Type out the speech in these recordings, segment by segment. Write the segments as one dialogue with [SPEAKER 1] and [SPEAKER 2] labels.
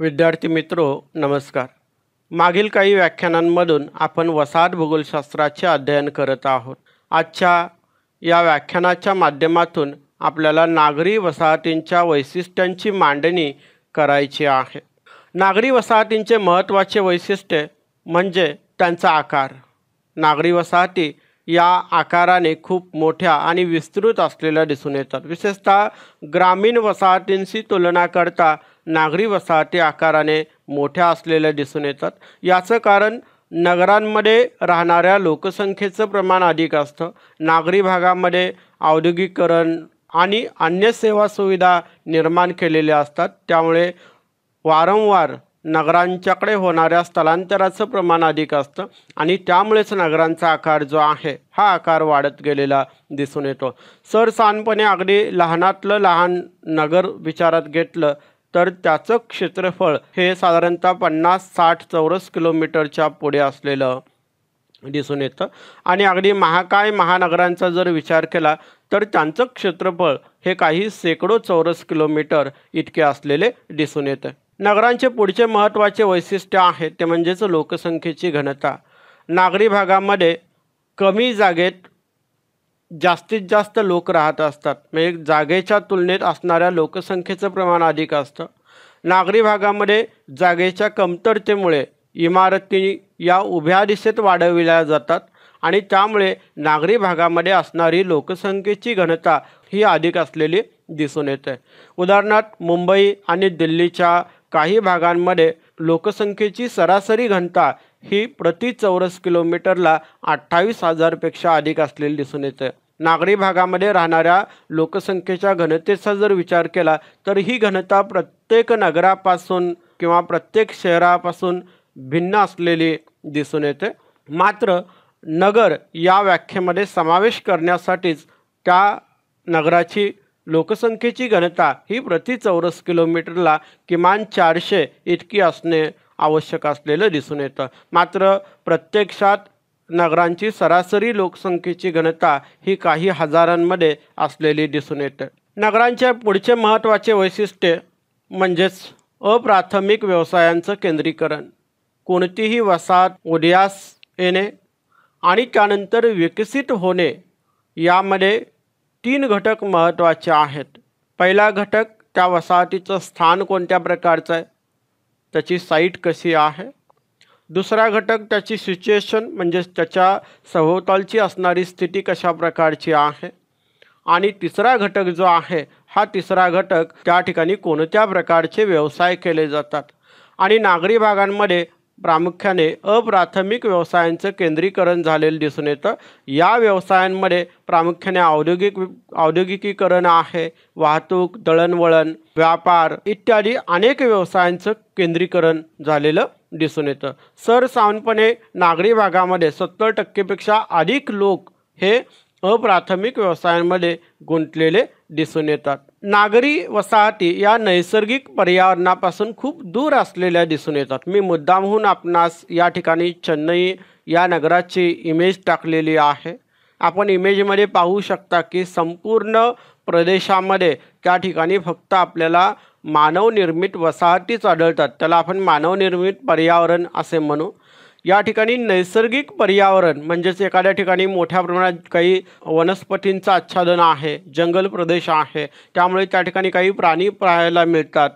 [SPEAKER 1] विद्यार्थी मित्रो नमस्कार मागील काही व्याख्यानांमधून आपण वसाहत भूगोलशास्त्राचे अध्ययन करत आहोत आजच्या या व्याख्यानाच्या माध्यमातून आपल्याला नागरी वसाहतींच्या वैशिष्ट्यांची मांडणी करायची आहे नागरी वसाहतींचे महत्त्वाचे वैशिष्ट्य म्हणजे त्यांचा आकार नागरी वसाहती या आकाराने खूप मोठ्या आणि विस्तृत असलेल्या दिसून येतात विशेषतः ग्रामीण वसाहतींशी तुलना करता नागरी वसाहती आकाराने मोठ्या असलेल्या दिसून येतात याचं कारण नगरांमध्ये राहणाऱ्या लोकसंख्येचं प्रमाण अधिक असतं नागरी भागामध्ये औद्योगिकरण आणि अन्य सेवा सुविधा निर्माण केलेल्या असतात त्यामुळे वारंवार नगरांच्याकडे होणाऱ्या स्थलांतराचं प्रमाण अधिक असतं आणि त्यामुळेच नगरांचा आकार जो आहे हा आकार वाढत गेलेला दिसून येतो सरसानपणे अगदी लहानातलं लहान नगर विचारात घेतलं तर त्याचं क्षेत्रफळ हे साधारणतः पन्नास साठ चौरस किलोमीटरच्या पुढे असलेलं दिसून येतं आणि अगदी महाकाय महानगरांचा जर विचार केला तर त्यांचं क्षेत्रफळ हे काही शेकडो चौरस किलोमीटर इतके असलेले दिसून येतं नगरांचे पुढचे महत्त्वाचे वैशिष्ट्य आहे ते म्हणजेच लोकसंख्येची घनता नागरी भागामध्ये कमी जागेत जास्तीत जास्त लोक राहत असतात म्हणजे जागेच्या तुलनेत असणाऱ्या लोकसंख्येचं प्रमाण अधिक असतं नागरी भागामध्ये जागेच्या कमतरतेमुळे इमारती या उभ्या दिशेत वाढविल्या जातात आणि त्यामुळे नागरी भागामध्ये असणारी लोकसंख्येची घनता ही अधिक असलेली दिसून येते उदाहरणार्थ मुंबई आणि दिल्लीच्या काही भागांमध्ये लोकसंख्येची सरासरी घनता ही प्रति चौरस किलोमीटरला अठ्ठावीस हजारपेक्षा अधिक असलेली दिसून येते नागरी भागामध्ये राहणाऱ्या लोकसंख्येच्या घनतेचा जर विचार केला तर ही घनता प्रत्येक नगरापासून किंवा प्रत्येक शहरापासून भिन्न असलेली दिसून येते मात्र नगर या व्याख्येमध्ये समावेश करण्यासाठीच त्या नगराची लोकसंख्येची घनता ही प्रति चौरस किलोमीटरला किमान चारशे इतकी असणे आवश्यक असलेलं दिसून येतं मात्र प्रत्यक्षात नगरांची सरासरी लोकसंख्येची घनता ही काही हजारांमध्ये असलेली दिसून येते नगरांचे पुढचे महत्त्वाचे वैशिष्ट्य म्हणजेच अप्राथमिक व्यवसायांचं केंद्रीकरण कोणतीही वसाहत उदयास येणे आणि त्यानंतर विकसित होणे यामध्ये तीन घटक महत्त्वाचे आहेत पहिला घटक त्या वसाहतीचं स्थान कोणत्या प्रकारचं आहे त्याची साईट कशी आहे दुसरा घटक त्याची सिच्युएशन म्हणजेच त्याच्या सभोवतालची असणारी स्थिती कशा प्रकारची आहे आणि तिसरा घटक जो आहे हा तिसरा घटक त्या ठिकाणी कोणत्या प्रकारचे व्यवसाय केले जातात आणि नागरी भागांमध्ये प्रामुख्याने अप्राथमिक व्यवसायांचं केंद्रीकरण झालेलं दिसून येतं या व्यवसायांमध्ये प्रामुख्याने औद्योगिक औद्योगिकीकरण आहे वाहतूक दळणवळण व्यापार इत्यादी अनेक व्यवसायांचं केंद्रीकरण झालेलं दिसून येतं सरसामान्यपणे नागरी भागामध्ये सत्तर टक्केपेक्षा अधिक लोक हे अप्राथमिक व्यवसायांमध्ये गुंतलेले दिसून येतात नागरी वसाहती या नैसर्गिक पर्यावरणापासून खूप दूर असलेल्या दिसून येतात मी मुद्दामहून आपणास या ठिकाणी चेन्नई या नगराची इमेज टाकलेली आहे आपण इमेजमध्ये पाहू शकता की संपूर्ण प्रदेशामध्ये त्या ठिकाणी फक्त आपल्याला मानवनिर्मित वसाहतीच आढळतात त्याला आपण मानवनिर्मित पर्यावरण असे म्हणू या ठिकाणी नैसर्गिक पर्यावरण म्हणजेच एखाद्या ठिकाणी मोठ्या प्रमाणात काही वनस्पतींचं आच्छादन आहे जंगल प्रदेश आहे त्यामुळे त्या ठिकाणी काही प्राणी पाहायला मिळतात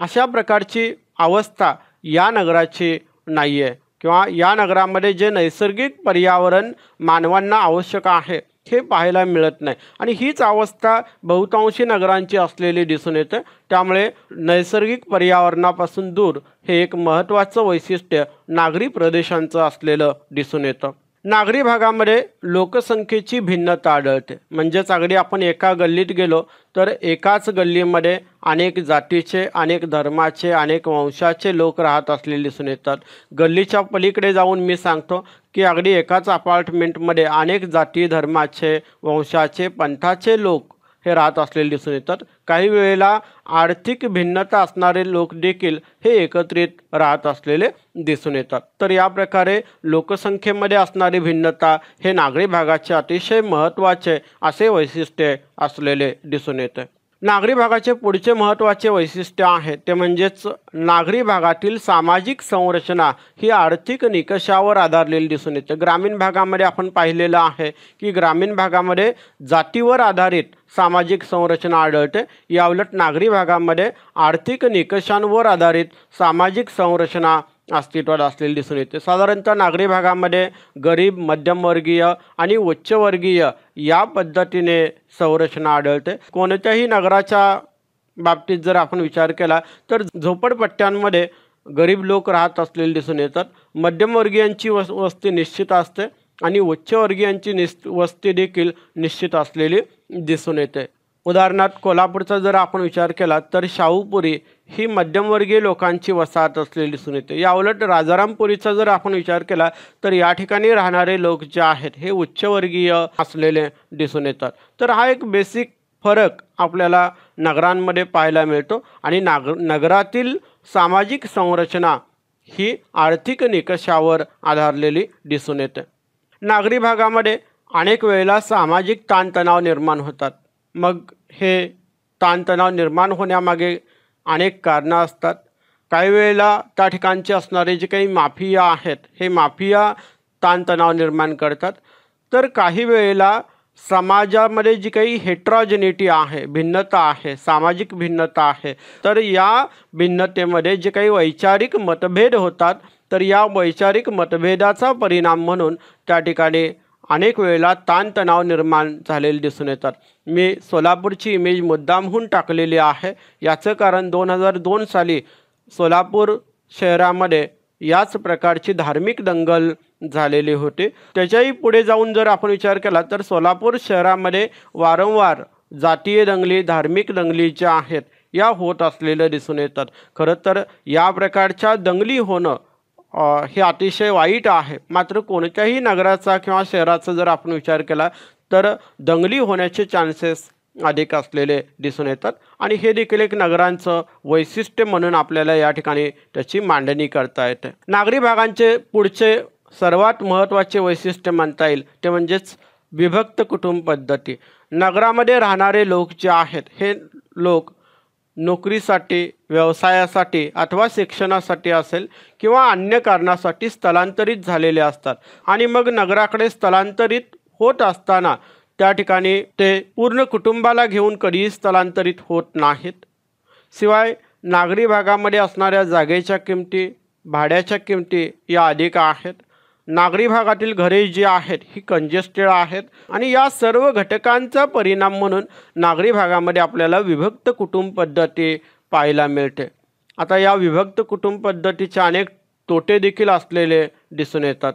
[SPEAKER 1] अशा प्रकारची अवस्था या नगराची नाही आहे किंवा या नगरामध्ये जे नैसर्गिक पर्यावरण मानवांना आवश्यक आहे हे पाहायला मिळत नाही आणि हीच अवस्था बहुतांशी नगरांची असलेली दिसून येते त्यामुळे नैसर्गिक पर्यावरणापासून दूर हे एक महत्त्वाचं वैशिष्ट्य नागरी प्रदेशांचं असलेलं दिसून येतं नागरी भागामध्ये लोकसंख्येची भिन्नता आढळते म्हणजेच अगदी आपण एका गल्लीत गेलो तर एकाच गल्लीमध्ये अनेक जातीचे अनेक धर्माचे अनेक वंशाचे लोक राहत असलेले दिसून येतात गल्लीच्या पलीकडे जाऊन मी सांगतो की अगदी एकाच अपार्टमेंटमध्ये अनेक जाती धर्माचे वंशाचे पंथाचे लोक हे राहत असलेले दिसून येतात काही वेळेला आर्थिक भिन्नता असणारे लोक देखील हे एकत्रित राहत असलेले दिसून येतात तर या प्रकारे लोकसंख्येमध्ये असणारी भिन्नता हे नागरी भागाचे अतिशय महत्त्वाचे असे वैशिष्ट्य असलेले दिसून येते नागरी भागाचे पुढचे महत्त्वाचे वैशिष्ट्य आहे ते म्हणजेच नागरी भागातील सामाजिक संरचना ही आर्थिक निकषावर आधारलेली दिसून येते ग्रामीण भागामध्ये आपण पाहिलेलं आहे की ग्रामीण भागामध्ये जातीवर आधारित सामाजिक संरचना आढळते याउलट नागरी भागामध्ये आर्थिक निकषांवर आधारित सामाजिक संरचना अस्तित्वात असलेली दिसून येते साधारणतः नागरी भागामध्ये गरीब मध्यमवर्गीय आणि उच्चवर्गीय या पद्धतीने संरचना आढळते कोणत्याही नगराच्या बाबतीत जर आपण विचार केला तर झोपडपट्ट्यांमध्ये गरीब लोक राहत असलेले दिसून येतात मध्यमवर्गीयांची वस वस्ती निश्चित असते आणि उच्चवर्गीयांची निस् वस्ती देखील निश्चित असलेली दिसून येते उदाहरणार्थ कोल्हापूरचा जर आपण विचार केला तर शाहूपुरी ही मध्यमवर्गीय लोकांची वसाहत असलेली दिसून येते या उलट राजारामपुरीचा जर आपण विचार केला तर या ठिकाणी राहणारे लोक जे आहेत हे उच्चवर्गीय असलेले दिसून येतात तर हा एक बेसिक फरक आपल्याला नगरांमध्ये पाहायला मिळतो आणि नाग नगरातील सामाजिक संरचना ही आर्थिक निकषावर आधारलेली दिसून येते नागरी भागामध्ये अनेक वेळेला सामाजिक ताणतणाव निर्माण होतात मग हे ताणतणाव निर्माण होण्यामागे अनेक कारणं असतात काही वेळेला त्या ठिकाणचे असणारे जे काही माफिया आहेत हे माफिया ताणतणाव निर्माण करतात तर काही वेळेला समाजामध्ये जी काही हेट्रॉजिनिटी आहे भिन्नता आहे सामाजिक भिन्नता आहे तर या भिन्नतेमध्ये जे काही वैचारिक मतभेद होतात तर या वैचारिक मतभेदाचा परिणाम म्हणून त्या ठिकाणी अनेक वेळेला ताणतणाव निर्माण झालेले दिसून येतात मी सोलापूरची इमेज मुद्दामहून टाकलेली आहे याचं कारण दोन हजार दोन साली सोलापूर शहरामध्ये याच प्रकारची धार्मिक दंगल झालेली होती त्याच्याही पुढे जाऊन जर आपण विचार केला तर सोलापूर शहरामध्ये वारंवार जातीय दंगली धार्मिक दंगली ज्या आहेत या होत असलेल्या दिसून येतात खरं तर या प्रकारच्या दंगली होणं हे अतिशय वाईट आहे मात्र कोणत्याही नगराचा किंवा शहराचा जर आपण विचार केला तर दंगली होण्याचे चान्सेस अधिक असलेले दिसून येतात आणि हे देखील एक नगरांचं वैशिष्ट्य म्हणून आपल्याला या ठिकाणी त्याची मांडणी करता येते नागरी भागांचे पुढचे सर्वात महत्त्वाचे वैशिष्ट्य म्हणता येईल ते म्हणजेच विभक्त कुटुंब पद्धती नगरामध्ये राहणारे लोक जे आहेत हे लोक नोकरीसाठी व्यवसायासाठी अथवा शिक्षणासाठी असेल किंवा अन्य कारणासाठी स्थलांतरित झालेले असतात आणि मग नगराकडे स्थलांतरित होत असताना त्या ठिकाणी ते पूर्ण कुटुंबाला घेऊन कधीही स्थलांतरित होत नाहीत शिवाय नागरी भागामध्ये असणाऱ्या जागेच्या किमती भाड्याच्या किमती या अधिक आहेत नागरी भागातील घरे जी आहेत ही कंजेस्टेड आहेत आणि या सर्व घटकांचा परिणाम म्हणून नागरी भागामध्ये आपल्याला विभक्त कुटुंब पद्धती पाहायला मिळते आता या विभक्त कुटुंब पद्धतीचे अनेक तोटे देखील असलेले दिसून येतात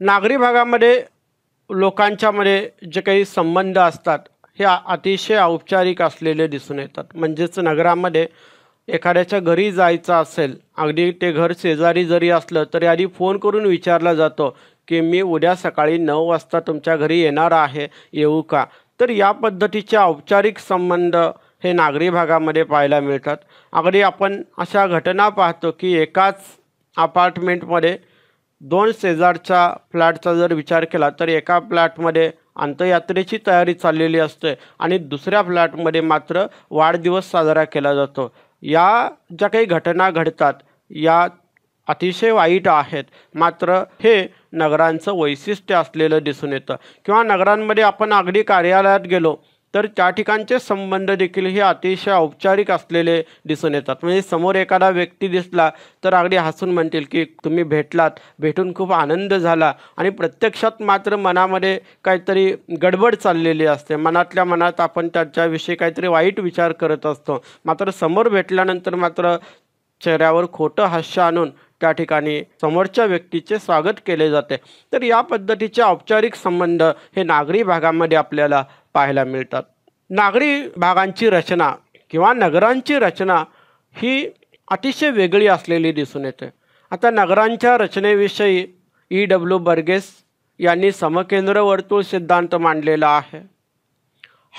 [SPEAKER 1] नागरी भागामध्ये लोकांच्यामध्ये जे काही संबंध असतात हे अतिशय औपचारिक असलेले दिसून येतात म्हणजेच नगरामध्ये एखाद्याच्या घरी जायचं असेल अगदी ते घर शेजारी जरी असलं तरी आधी फोन करून विचारला जातो की मी उद्या सकाळी नऊ वाजता तुमच्या घरी येणार आहे येऊ का तर या पद्धतीचे औपचारिक संबंध हे नागरी भागामध्ये पाहायला मिळतात अगदी आपण अशा घटना पाहतो की एकाच अपार्टमेंटमध्ये दोन शेजारच्या फ्लॅटचा जर विचार केला तर एका फ्लॅटमध्ये अंतयात्रेची तयारी चाललेली असते आणि दुसऱ्या फ्लॅटमध्ये मात्र वाढदिवस साजरा केला जातो या ज्या काही घटना घडतात या अतिशय वाईट आहेत मात्र हे नगरांचं वैशिष्ट्य असलेलं दिसून येतं किंवा नगरांमध्ये आपण अगदी कार्यालयात गेलो तर त्या ठिकाणचे संबंध देखील हे अतिशय औपचारिक असलेले दिसून येतात म्हणजे समोर एखादा व्यक्ती दिसला तर अगदी हसून म्हणतील की तुम्ही भेटलात भेटून खूप आनंद झाला आणि प्रत्यक्षात मात्र मनामध्ये काहीतरी गडबड चाललेली असते मनातल्या मनात आपण त्याच्याविषयी काहीतरी वाईट विचार करत असतो मात्र समोर भेटल्यानंतर मात्र चेहऱ्यावर खोटं हास्य आणून त्या ठिकाणी समोरच्या व्यक्तीचे स्वागत केले जाते तर या पद्धतीचे औपचारिक संबंध हे नागरी भागामध्ये आपल्याला पाहायला मिळतात नागरी भागांची रचना किंवा नगरांची रचना ही अतिशय वेगळी असलेली दिसून येते आता नगरांच्या रचनेविषयी ई e. डब्ल्यू बर्गेस यांनी समकेंद्र वर्तुळ सिद्धांत मांडलेला आहे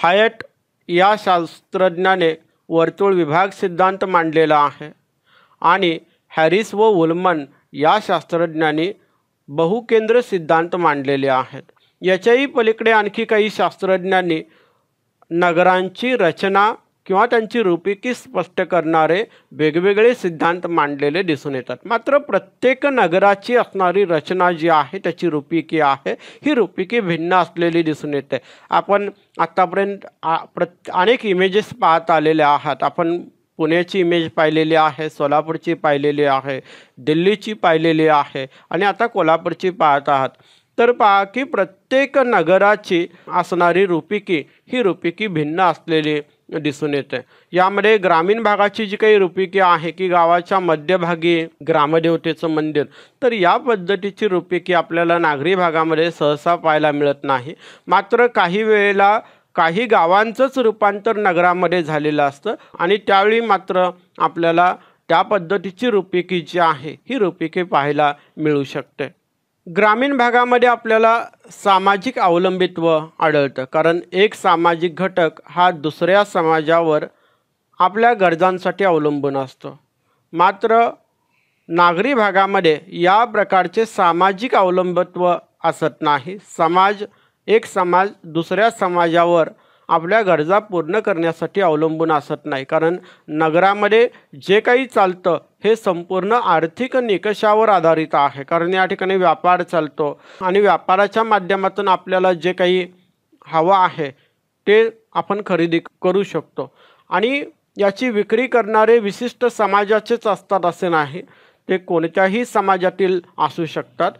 [SPEAKER 1] हायट या शास्त्रज्ञाने वर्तुळ विभाग सिद्धांत मांडलेला आहे आणि हॅरिस व वुलमन या शास्त्रज्ञांनी बहुकेंद्र सिद्धांत मांडलेले आहेत याच्याही पलीकडे आणखी काही शास्त्रज्ञांनी नगरांची रचना किंवा त्यांची रूपिकी स्पष्ट करणारे वेगवेगळे सिद्धांत मांडलेले दिसून येतात मात्र प्रत्येक नगराची असणारी रचना जी आहे त्याची रूपिकी आहे ही रूपिकी भिन्न असलेली दिसून येते आपण आत्तापर्यंत आ प्रत अनेक इमेजेस पाहत आलेले आहात आपण पुण्याची इमेज पाहिलेली आहे सोलापूरची पाहिलेली आहे दिल्लीची पाहिलेली आहे आणि आता कोल्हापूरची पाहत आहात तर पहा की प्रत्येक नगराची असणारी रुपिकी ही रुपिकी भिन्न असलेली दिसून येते यामध्ये ग्रामीण भागाची जी काही रुपिकी आहे की गावाच्या मध्यभागी ग्रामदेवतेचं मंदिर तर या पद्धतीची रुपिकी आपल्याला नागरी भागामध्ये सहसा पाहायला मिळत नाही मात्र काही वेळेला काही गावांचंच रूपांतर नगरामध्ये झालेलं असतं आणि त्यावेळी मात्र आपल्याला त्या पद्धतीची रुपिकी जी आहे ही रुपिकी पाहायला मिळू शकते ग्रामीण भागामध्ये आपल्याला सामाजिक अवलंबित्व आढळतं कारण एक सामाजिक घटक हा दुसऱ्या समाजावर आपल्या गरजांसाठी अवलंबून असतो मात्र नागरी भागामध्ये या प्रकारचे सामाजिक अवलंबित्व असत नाही समाज एक समाज दुसऱ्या समाजावर आपल्या गरजा पूर्ण करण्यासाठी अवलंबून असत नाही कारण नगरामध्ये जे काही चालतं हे संपूर्ण आर्थिक निकषावर आधारित आहे कारण या ठिकाणी व्यापार चालतो आणि व्यापाराच्या माध्यमातून आपल्याला जे काही हवं आहे ते आपण खरेदी करू शकतो आणि याची विक्री करणारे विशिष्ट समाजाचेच असतात असे नाही ते कोणत्याही समाजातील असू शकतात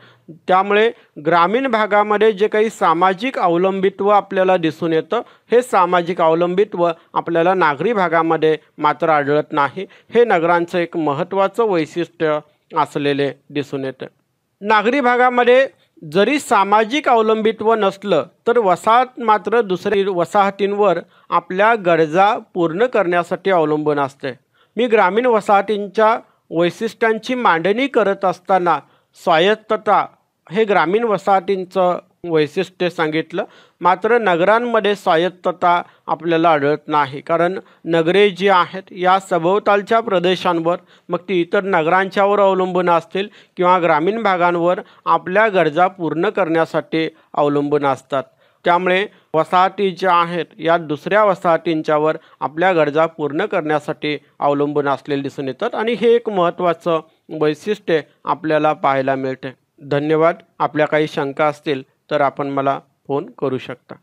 [SPEAKER 1] त्यामुळे ग्रामीण भागामध्ये जे काही सामाजिक अवलंबित्व आपल्याला दिसून येतं हे सामाजिक अवलंबित्व आपल्याला नागरी भागामध्ये मात्र आढळत नाही हे नगरांचं एक महत्त्वाचं वैशिष्ट्य असलेले दिसून येतं नागरी भागामध्ये जरी सामाजिक अवलंबित्व नसलं तर वसाहत मात्र दुसरी वसाहतींवर आपल्या गरजा पूर्ण करण्यासाठी अवलंबून असते मी ग्रामीण वसाहतींच्या वैशिष्ट्यांची मांडणी करत असताना स्वायत्तता हे ग्रामीण वसाहतींचं वैशिष्ट्य सांगितलं मात्र नगरांमध्ये स्वायत्तता आपल्याला आढळत नाही कारण नगरे जी आहेत या सभोवतालच्या प्रदेशांवर मग ती इतर नगरांच्यावर अवलंबून असतील किंवा ग्रामीण भागांवर आपल्या गरजा पूर्ण करण्यासाठी अवलंबून असतात त्यामुळे वसाहती ज्या आहेत या दुसऱ्या वसाहतींच्यावर आपल्या गरजा पूर्ण करण्यासाठी अवलंबून असलेले दिसून येतात आणि हे एक महत्त्वाचं वैशिष्ट्य आपल्याला पाहायला मिळते धन्यवाद आपल्या काही शंका असतील तर आपण मला फोन करू शकता